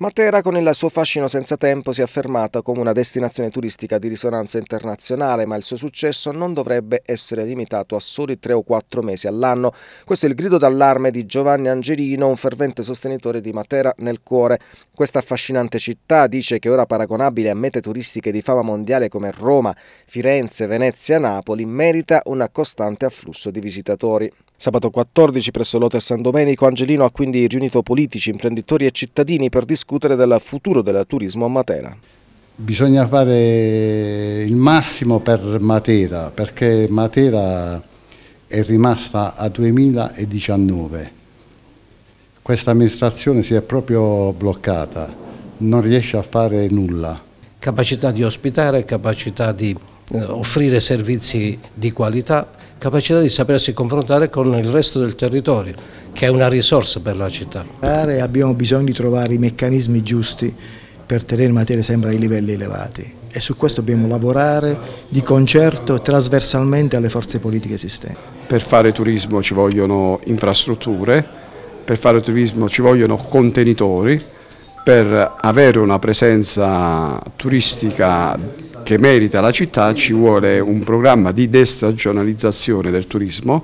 Matera con il suo fascino senza tempo si è affermata come una destinazione turistica di risonanza internazionale, ma il suo successo non dovrebbe essere limitato a soli tre o quattro mesi all'anno. Questo è il grido d'allarme di Giovanni Angelino, un fervente sostenitore di Matera nel cuore. Questa affascinante città dice che ora paragonabile a mete turistiche di fama mondiale come Roma, Firenze, Venezia, Napoli, merita un costante afflusso di visitatori. Sabato 14 presso l'Hotel San Domenico Angelino ha quindi riunito politici, imprenditori e cittadini per discutere del futuro del turismo a Matera. Bisogna fare il massimo per Matera perché Matera è rimasta a 2019. Questa amministrazione si è proprio bloccata, non riesce a fare nulla. Capacità di ospitare, capacità di eh, offrire servizi di qualità capacità di sapersi confrontare con il resto del territorio, che è una risorsa per la città. Abbiamo bisogno di trovare i meccanismi giusti per tenere materia sempre ai livelli elevati e su questo dobbiamo lavorare di concerto e trasversalmente alle forze politiche esistenti. Per fare turismo ci vogliono infrastrutture, per fare turismo ci vogliono contenitori, per avere una presenza turistica che merita la città ci vuole un programma di destagionalizzazione del turismo